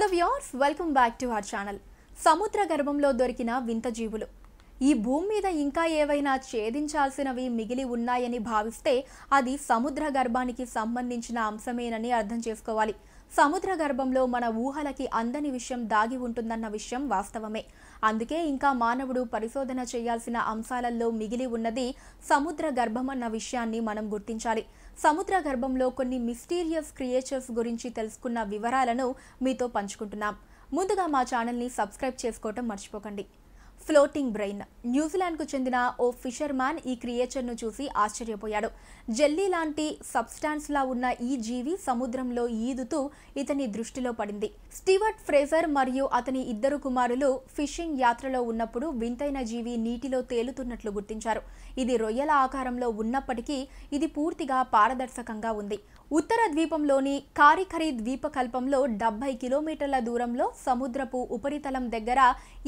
hello viewers welcome back to our channel సముద్ర గర్భంలో దొరికిన వింత జీవులు ఈ భూమి మీద ఇంకా ఏవైనా ఛేదించాల్సినవి మిగిలి ఉన్నాయని భావిస్తే అది సముద్ర గర్భానికి సంబంధించిన అంశమేనని అర్థం చేసుకోవాలి సముద్ర గర్భంలో మన ఊహలకి అందని విషయం దాగి ఉంటుందన్న విషయం వాస్తవమే అందుకే ఇంకా మానవుడు పరిశోధన చేయాల్సిన అంశాలలో మిగిలి ఉన్నది సముద్ర గర్భం అన్న విషయాన్ని మనం గుర్తించాలి సముద్ర గర్భంలో కొన్ని మిస్టీరియస్ క్రియేచర్స్ గురించి తెలుసుకున్న వివరాలను మీతో పంచుకుంటున్నాం ముందుగా మా ఛానల్ని సబ్స్క్రైబ్ చేసుకోవటం మర్చిపోకండి ఫ్లోటింగ్ బ్రెయిన్ న్యూజిలాండ్కు చెందిన ఓ ఫిషర్ మ్యాన్ ఈ క్రియేచర్ను చూసి ఆశ్చర్యపోయాడు జెల్లీ లాంటి సబ్స్టాన్స్లా ఉన్న ఈ జీవి సముద్రంలో ఈదుతూ ఇతని దృష్టిలో పడింది స్టీవర్ట్ ఫ్రేజర్ మరియు అతని ఇద్దరు కుమారులు ఫిషింగ్ యాత్రలో ఉన్నప్పుడు వింతైన జీవి నీటిలో తేలుతున్నట్లు గుర్తించారు ఇది రొయ్యల ఆకారంలో ఉన్నప్పటికీ ఇది పూర్తిగా పారదర్శకంగా ఉంది ఉత్తర ద్వీపంలోని కారిఖరి ద్వీపకల్పంలో డెబ్బై కిలోమీటర్ల దూరంలో సముద్రపు ఉపరితలం దగ్గర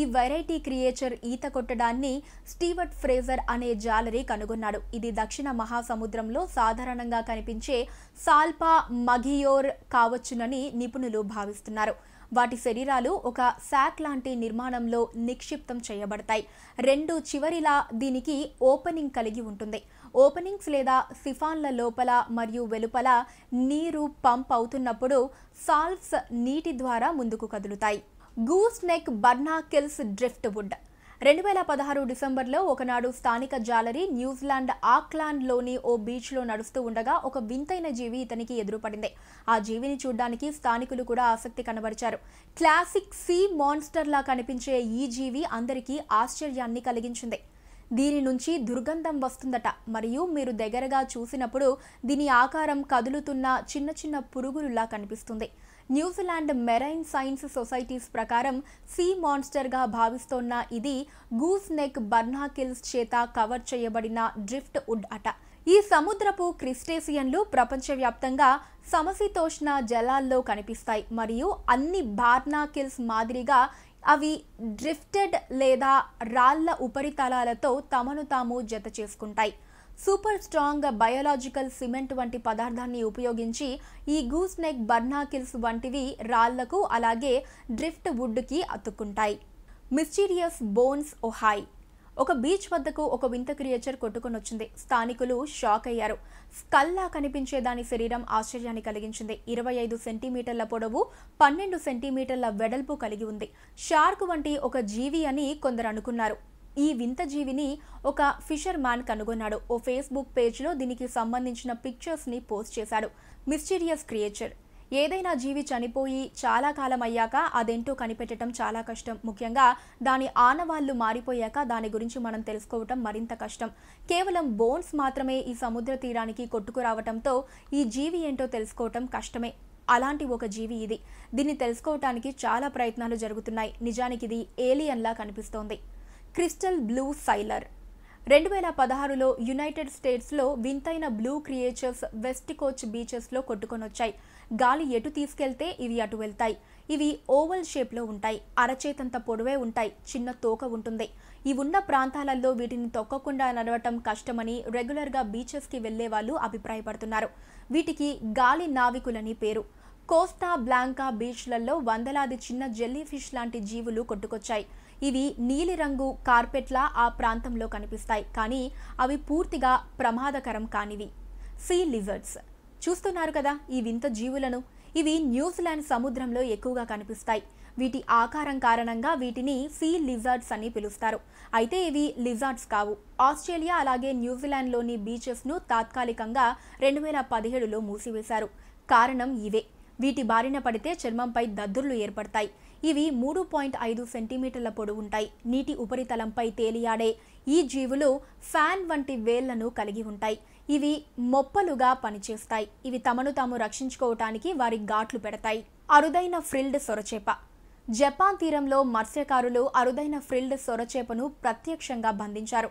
ఈ వెరైటీ క్రియేచర్ వెంచర్ ఈత కొట్టడాన్ని స్టీవర్ట్ ఫ్రేజర్ అనే జాలరీ కనుగొన్నాడు ఇది దక్షిణ మహాసముద్రంలో సాధారణంగా కనిపించే సాల్పా మఘియోర్ కావచ్చునని నిపుణులు భావిస్తున్నారు వాటి శరీరాలు ఒక శాక్ లాంటి నిర్మాణంలో నిక్షిప్తం చేయబడతాయి రెండు చివరిలా దీనికి ఓపెనింగ్ కలిగి ఉంటుంది ఓపెనింగ్స్ లేదా సిఫాన్ల లోపల మరియు వెలుపల నీరు పంప్ అవుతున్నప్పుడు సాల్వ్స్ నీటి ద్వారా ముందుకు కదులుతాయి goose neck barnacles driftwood రెండు వేల పదహారు డిసెంబర్లో ఒకనాడు స్థానిక జాలరీ న్యూజిలాండ్ ఆక్లాండ్లోని ఓ బీచ్లో నడుస్తూ ఉండగా ఒక వింతైన జీవి ఇతనికి ఎదురుపడింది ఆ జీవిని చూడ్డానికి స్థానికులు కూడా ఆసక్తి కనబరిచారు క్లాసిక్ సీ మాన్స్టర్లా కనిపించే ఈ జీవి అందరికీ ఆశ్చర్యాన్ని కలిగించింది దీని నుంచి దుర్గంధం వస్తుందట మరియు మీరు దగ్గరగా చూసినప్పుడు దీని ఆకారం కదులుతున్న చిన్న చిన్న పురుగులులా కనిపిస్తుంది న్యూజిలాండ్ మెరైన్ సైన్స్ సొసైటీస్ ప్రకారం సీ మాన్స్టర్గా భావిస్తోన్న ఇది గూస్ నెక్ బర్నాకిల్స్ చేత కవర్ చేయబడిన డ్రిఫ్ట్ వుడ్ అట ఈ సముద్రపు క్రిస్టేసియన్లు ప్రపంచవ్యాప్తంగా సమశీతోష్ణ జలాల్లో కనిపిస్తాయి మరియు అన్ని బార్నాకిల్స్ మాదిరిగా అవి డ్రిఫ్టెడ్ లేదా రాళ్ల ఉపరితలాలతో తమను తాము జత చేసుకుంటాయి సూపర్ స్ట్రాంగ్ బయోలాజికల్ సిమెంట్ వంటి పదార్థాన్ని ఉపయోగించి ఈ గూస్ నెక్ బర్నాకిల్స్ వంటివి రాళ్లకు అలాగే డ్రిఫ్ట్ వుడ్కి అతుక్కుంటాయి మిస్టీరియస్ బోన్స్ ఓహాయ్ ఒక బీచ్ వద్దకు ఒక వింత క్రియేచర్ కొట్టుకుని వచ్చింది స్థానికులు షాక్ అయ్యారు స్కల్లా కనిపించే దాని శరీరం ఆశ్చర్యాన్ని కలిగించింది ఇరవై ఐదు సెంటీమీటర్ల పొడవు పన్నెండు సెంటీమీటర్ల వెడల్పు కలిగి ఉంది షార్క్ వంటి ఒక జీవి అని కొందరు అనుకున్నారు ఈ వింత జీవిని ఒక ఫిషర్ మ్యాన్ కనుగొన్నాడు ఓ ఫేస్బుక్ పేజ్లో దీనికి సంబంధించిన పిక్చర్స్ని పోస్ట్ చేశాడు మిస్టీరియస్ క్రియేచర్ ఏదైనా జీవి చనిపోయి చాలా కాలం అయ్యాక అదేంటో కనిపెట్టడం చాలా కష్టం ముఖ్యంగా దాని ఆనవాళ్లు మారిపోయాక దాని గురించి మనం తెలుసుకోవటం మరింత కష్టం కేవలం బోన్స్ మాత్రమే ఈ సముద్ర తీరానికి కొట్టుకురావటంతో ఈ జీవి ఏంటో తెలుసుకోవటం కష్టమే అలాంటి ఒక జీవి ఇది దీన్ని తెలుసుకోవటానికి చాలా ప్రయత్నాలు జరుగుతున్నాయి నిజానికి ఇది ఏలియన్లా కనిపిస్తోంది క్రిస్టల్ బ్లూ సైలర్ రెండు వేల పదహారులో యునైటెడ్ స్టేట్స్లో వింతైన బ్లూ క్రియేచర్స్ వెస్ట్ కోచ్ బీచెస్లో కొట్టుకొనొచ్చాయి గాలి ఎటు తీసుకెళ్తే ఇవి అటు వెళ్తాయి ఇవి ఓవల్ షేప్లో ఉంటాయి అరచేతంత పొడవే ఉంటాయి చిన్న తోక ఉంటుంది ఈ ఉన్న ప్రాంతాలలో వీటిని తొక్కకుండా నడవటం కష్టమని రెగ్యులర్గా బీచెస్కి వెళ్లే వాళ్ళు అభిప్రాయపడుతున్నారు వీటికి గాలి నావికులని పేరు కోస్తా బ్లాంకా బీచ్లలో వందలాది చిన్న జెల్లీ ఫిష్ లాంటి జీవులు కొట్టుకొచ్చాయి ఇవి నీలిరంగు కార్పెట్లా ఆ ప్రాంతంలో కనిపిస్తాయి కానీ అవి పూర్తిగా ప్రమాదకరం కానివి సీ లిజర్డ్స్ చూస్తున్నారు కదా ఈ వింత జీవులను ఇవి న్యూజిలాండ్ సముద్రంలో ఎక్కువగా కనిపిస్తాయి వీటి ఆకారం కారణంగా వీటిని సీ లిజార్డ్స్ అని పిలుస్తారు అయితే ఇవి లిజార్డ్స్ కావు ఆస్ట్రేలియా అలాగే న్యూజిలాండ్లోని బీచెస్ను తాత్కాలికంగా రెండు వేల పదిహేడులో మూసివేశారు కారణం ఇవే వీటి బారిన పడితే చర్మంపై దద్దుర్లు ఏర్పడతాయి ఇవి మూడు పాయింట్ ఐదు సెంటీమీటర్ల పొడవుంటాయి నీటి ఉపరితలంపై తేలియాడే ఈ జీవులు ఫ్యాన్ వంటి వేళ్లను కలిగి ఉంటాయి ఇవి మొప్పలుగా పనిచేస్తాయి ఇవి తమను తాము రక్షించుకోవటానికి వారి ఘాట్లు పెడతాయి అరుదైన ఫ్రిల్డ్ సొరచేప జపాన్ తీరంలో మత్స్యకారులు అరుదైన ఫ్రిల్డ్ సొరచేపను ప్రత్యక్షంగా బంధించారు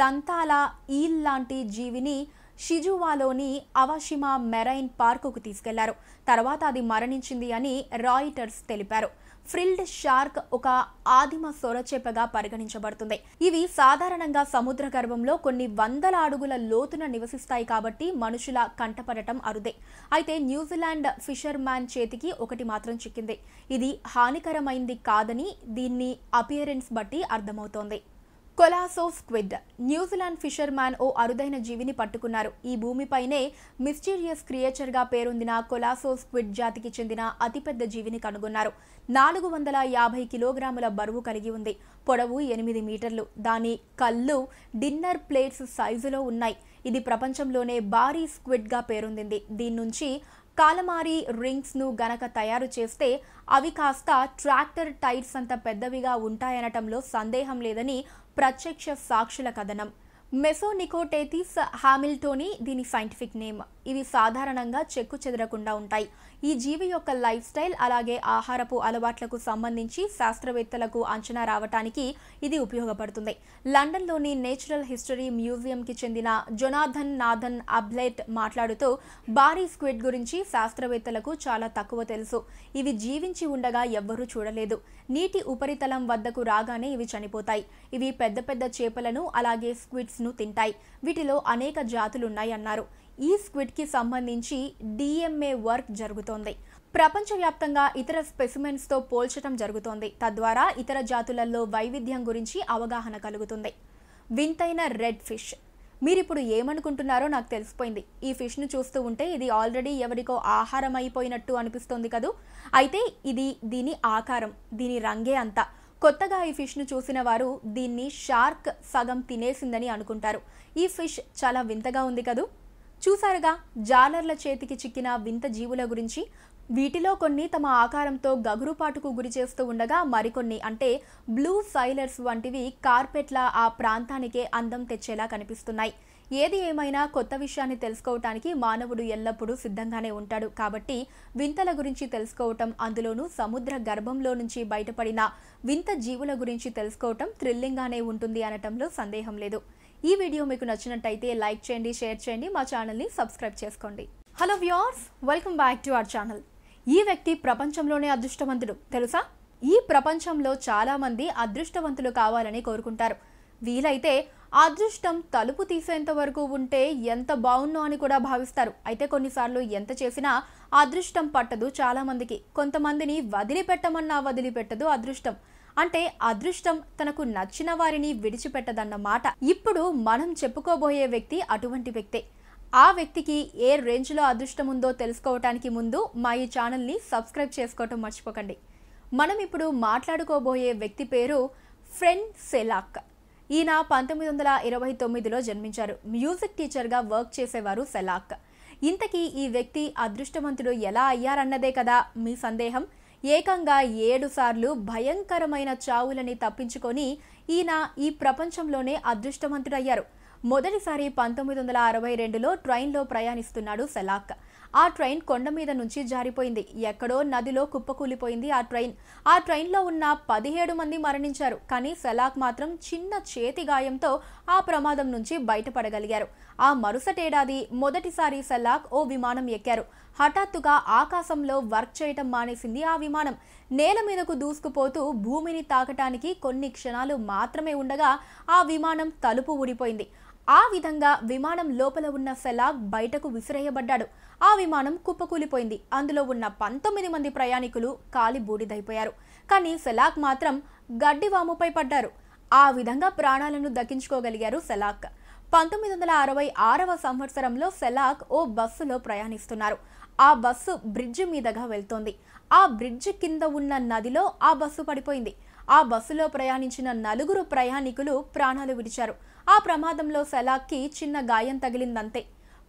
దంతాల ఈల్ లాంటి జీవిని షిజువాలోని అవషిమా మెరైన్ పార్కుకు తీసుకెళ్లారు తర్వాత అది మరణించింది అని రాయిటర్స్ తెలిపారు ఫ్రిల్డ్ షార్క్ ఒక ఆదిమ సొరచేపగా పరిగణించబడుతుంది ఇవి సాధారణంగా సముద్ర గర్భంలో కొన్ని వందల అడుగుల లోతున నివసిస్తాయి కాబట్టి మనుషుల కంటపడటం అరుదే అయితే న్యూజిలాండ్ ఫిషర్ మ్యాన్ చేతికి ఒకటి మాత్రం చిక్కింది ఇది హానికరమైంది కాదని దీన్ని అపియరెన్స్ బట్టి అర్థమవుతోంది colossal squid New Zealand fisherman ఓ అరుదైన జీవిని పట్టుకున్నారు ఈ భూమిపైనే మిస్టీరియస్ క్రియేచర్గా పేరొందిన కొలాసో స్క్విడ్ జాతికి చెందిన అతిపెద్ద జీవిని కనుగొన్నారు నాలుగు వందల యాభై కిలోగ్రాముల బరువు కలిగి ఉంది పొడవు ఎనిమిది మీటర్లు దాని కళ్ళు డిన్నర్ ప్లేట్స్ సైజులో ఉన్నాయి ఇది ప్రపంచంలోనే భారీ స్క్విడ్గా పేరొందింది దీని నుంచి కాలమారి రింగ్స్ను గనక తయారు చేస్తే అవి కాస్త ట్రాక్టర్ టైర్స్ అంత పెద్దవిగా ఉంటాయనటంలో సందేహం లేదని ప్రత్యక్ష సాక్షుల కథనం మెసోనికోటేతిస్ హామిల్టోని దీని సైంటిఫిక్ నేమ్ ఇవి సాధారణంగా చెక్కు చెదరకుండా ఉంటాయి ఈ జీవి యొక్క లైఫ్ స్టైల్ అలాగే ఆహారపు అలవాట్లకు సంబంధించి శాస్త్రవేత్తలకు అంచనా రావటానికి ఇది ఉపయోగపడుతుంది లండన్లోని నేచురల్ హిస్టరీ మ్యూజియంకి చెందిన జొనాథన్ నాథన్ అబ్లెట్ మాట్లాడుతూ భారీ స్క్విడ్ గురించి శాస్త్రవేత్తలకు చాలా తక్కువ తెలుసు ఇవి జీవించి ఉండగా ఎవ్వరూ చూడలేదు నీటి ఉపరితలం వద్దకు రాగానే ఇవి చనిపోతాయి ఇవి పెద్ద పెద్ద చేపలను అలాగే స్క్విడ్స్ను తింటాయి వీటిలో అనేక జాతులున్నాయన్నారు ఈ స్క్విడ్కి సంబంధించి డిఎంఏ వర్క్ జరుగుతోంది ప్రపంచవ్యాప్తంగా ఇతర స్పెసిమెన్స్తో పోల్చడం జరుగుతోంది తద్వారా ఇతర జాతులలో వైవిధ్యం గురించి అవగాహన కలుగుతుంది వింతైన రెడ్ ఫిష్ మీరిప్పుడు ఏమనుకుంటున్నారో నాకు తెలిసిపోయింది ఈ ఫిష్ను చూస్తూ ఉంటే ఇది ఆల్రెడీ ఎవరికో ఆహారం అయిపోయినట్టు అనిపిస్తుంది కదూ అయితే ఇది దీని ఆకారం దీని రంగే అంతా కొత్తగా ఈ ఫిష్ను చూసిన వారు దీన్ని షార్క్ సగం తినేసిందని అనుకుంటారు ఈ ఫిష్ చాలా వింతగా ఉంది కదూ చూశారుగా జాలర్ల చేతికి చిక్కిన వింత జీవుల గురించి వీటిలో కొన్ని తమ ఆకారంతో గగురుపాటుకు గురి చేస్తూ ఉండగా మరికొన్ని అంటే బ్లూ సైలర్స్ వంటివి కార్పెట్ల ఆ ప్రాంతానికే అందం తెచ్చేలా కనిపిస్తున్నాయి ఏది ఏమైనా కొత్త విషయాన్ని తెలుసుకోవటానికి మానవుడు ఎల్లప్పుడూ సిద్ధంగానే ఉంటాడు కాబట్టి వింతల గురించి తెలుసుకోవటం అందులోనూ సముద్ర గర్భంలో నుంచి బయటపడిన వింత జీవుల గురించి తెలుసుకోవటం థ్రిల్లింగ్గానే ఉంటుంది అనటంలో సందేహం లేదు ఈ వీడియో మీకు నచ్చినట్టయితే లైక్ చేయండి షేర్ చేయండి మా ఛానల్ని సబ్స్క్రైబ్ చేసుకోండి hello viewers welcome back to our channel ఈ వ్యక్తి ప్రపంచంలోనే అదృష్టవంతుడు తెలుసా ఈ ప్రపంచంలో చాలామంది అదృష్టవంతులు కావాలని కోరుకుంటారు వీలైతే అదృష్టం తలుపు తీసేంత వరకు ఉంటే ఎంత బాగున్నో అని కూడా భావిస్తారు అయితే కొన్నిసార్లు ఎంత చేసినా అదృష్టం పట్టదు చాలామందికి కొంతమందిని వదిలిపెట్టమన్నా వదిలిపెట్టదు అదృష్టం అంటే అదృష్టం తనకు నచ్చిన వారిని విడిచిపెట్టదన్నమాట ఇప్పుడు మనం చెప్పుకోబోయే వ్యక్తి అటువంటి వ్యక్తే ఆ వ్యక్తికి ఏ రేంజ్లో అదృష్టం ఉందో తెలుసుకోవటానికి ముందు మా ఈ ఛానల్ని సబ్స్క్రైబ్ చేసుకోవటం మర్చిపోకండి మనం ఇప్పుడు మాట్లాడుకోబోయే వ్యక్తి పేరు ఫ్రెండ్ సెలాక్ ఈయన పంతొమ్మిది వందల ఇరవై తొమ్మిదిలో జన్మించారు మ్యూజిక్ టీచర్గా వర్క్ చేసేవారు సెలాక్ ఇంతకీ ఈ వ్యక్తి అదృష్టవంతుడు ఎలా అయ్యారన్నదే కదా మీ సందేహం ఏకంగా ఏడుసార్లు భయంకరమైన చావులని తప్పించుకొని ఈయన ఈ ప్రపంచంలోనే అదృష్టవంతుడయ్యారు మొదటిసారి పంతొమ్మిది వందల అరవై రెండులో ట్రైన్లో ప్రయాణిస్తున్నాడు సెలాక్ ఆ ట్రైన్ కొండ మీద నుంచి జారిపోయింది ఎక్కడో నదిలో కుప్పకూలిపోయింది ఆ ట్రైన్ ఆ ట్రైన్లో ఉన్న పదిహేడు మంది మరణించారు కానీ సెలాక్ మాత్రం చిన్న చేతి గాయంతో ఆ ప్రమాదం నుంచి బయటపడగలిగారు ఆ మరుసటేడాది మొదటిసారి సెలాక్ ఓ విమానం ఎక్కారు హఠాత్తుగా ఆకాశంలో వర్క్ చేయటం మానేసింది ఆ విమానం నేల మీదకు దూసుకుపోతూ భూమిని తాకటానికి కొన్ని క్షణాలు మాత్రమే ఉండగా ఆ విమానం తలుపు ఊడిపోయింది ఆ విధంగా విమానం లోపల ఉన్న సెలాబ్ బయటకు విసిరేయబడ్డాడు ఆ విమానం కుప్పకూలిపోయింది అందులో ఉన్న పంతొమ్మిది మంది ప్రయాణికులు కాలి బూడిదైపోయారు కానీ సెలాక్ మాత్రం గడ్డివాముపై పడ్డారు ఆ విధంగా ప్రాణాలను దక్కించుకోగలిగారు సెలాక్ పంతొమ్మిది వందల అరవై ఆరవ సంవత్సరంలో సెలాక్ ఓ బస్సులో ప్రయాణిస్తున్నారు ఆ బస్సు బ్రిడ్జ్ మీదగా వెళ్తోంది ఆ బ్రిడ్జ్ కింద ఉన్న నదిలో ఆ బస్సు పడిపోయింది ఆ బస్సులో ప్రయాణించిన నలుగురు ప్రయాణికులు ప్రాణాలు విడిచారు ఆ ప్రమాదంలో సెలాక్కి చిన్న గాయం తగిలిందంతే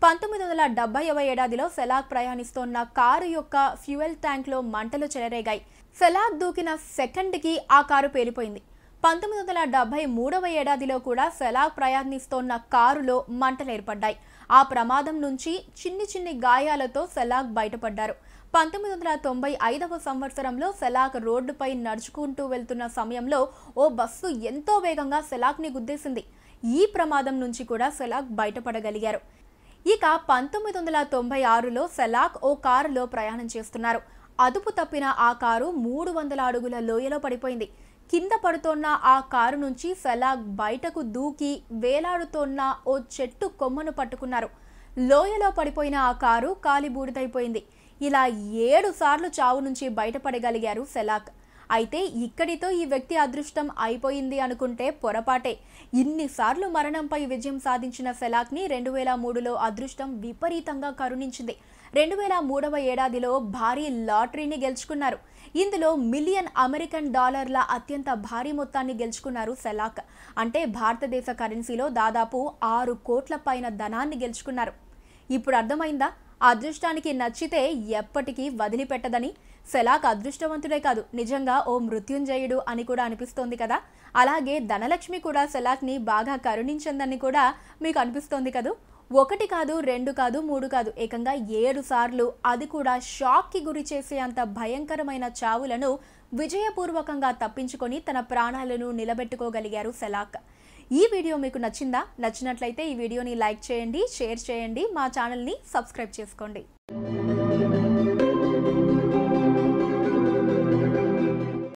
పంతొమ్మిది వందల డెబ్బైవ ఏడాదిలో సెలాక్ ప్రయాణిస్తోన్న కారు యొక్క ఫ్యూయల్ ట్యాంక్లో మంటలు చెలరేగాయి సెలాక్ దూకిన సెకండ్కి ఆ కారు పేలిపోయింది పంతొమ్మిది వందల డెబ్బై మూడవ ఏడాదిలో కూడా సెలాగ్ ప్రయాణిస్తోన్న కారులో మంటలు ఏర్పడ్డాయి ఆ ప్రమాదం నుంచి చిన్ని చిన్ని గాయాలతో సెలాగ్ బయటపడ్డారు పంతొమ్మిది వందల తొంభై ఐదవ సంవత్సరంలో సెలాక్ రోడ్డుపై నడుచుకుంటూ వెళ్తున్న సమయంలో ఓ బస్సు ఎంతో వేగంగా సెలాక్ని గుద్దేసింది ఈ ప్రమాదం నుంచి కూడా సెలాక్ బయటపడగలిగారు ఇక పంతొమ్మిది వందల తొంభై ఆరులో సెలాక్ ఓ కారులో ప్రయాణం చేస్తున్నారు అదుపు తప్పిన ఆ కారు మూడు వందల అడుగుల లోయలో పడిపోయింది కింద పడుతోన్న ఆ కారు నుంచి ఫెలాగ్ బయటకు దూకి వేలాడుతోన్న ఓ చెట్టు కొమ్మను పట్టుకున్నారు లోయలో పడిపోయిన ఆ కారు కాలి బూడిదైపోయింది ఇలా ఏడు సార్లు చావు నుంచి బయటపడగలిగారు ఫెలాక్ అయితే ఇక్కడితో ఈ వ్యక్తి అదృష్టం అయిపోయింది అనుకుంటే పొరపాటే ఇన్నిసార్లు మరణంపై విజయం సాధించిన ఫెలాక్ని రెండు వేల మూడులో అదృష్టం విపరీతంగా కరుణించింది రెండు వేల మూడవ ఏడాదిలో భారీ లాటరీని గెలుచుకున్నారు ఇందులో మిలియన్ అమెరికన్ డాలర్ల అత్యంత భారీ మొత్తాన్ని గెలుచుకున్నారు సెలాక్ అంటే భారతదేశ కరెన్సీలో దాదాపు ఆరు కోట్ల పైన ధనాన్ని గెలుచుకున్నారు ఇప్పుడు అర్థమైందా అదృష్టానికి నచ్చితే ఎప్పటికీ వదిలిపెట్టదని సెలాక్ అదృష్టవంతుడే కాదు నిజంగా ఓ మృత్యుంజయుడు అని కూడా అనిపిస్తోంది కదా అలాగే ధనలక్ష్మి కూడా సెలాక్ని బాగా కరుణించిందని కూడా మీకు అనిపిస్తోంది కదా ఒకటి కాదు రెండు కాదు మూడు కాదు ఏకంగా ఏడు సార్లు అది కూడా షాక్కి గురి చేసే అంత భయంకరమైన చావులను విజయపూర్వకంగా తప్పించుకొని తన ప్రాణాలను నిలబెట్టుకోగలిగారు సెలాక్ ఈ వీడియో మీకు నచ్చిందా నచ్చినట్లయితే ఈ వీడియోని లైక్ చేయండి షేర్ చేయండి మా ఛానల్ని సబ్స్క్రైబ్ చేసుకోండి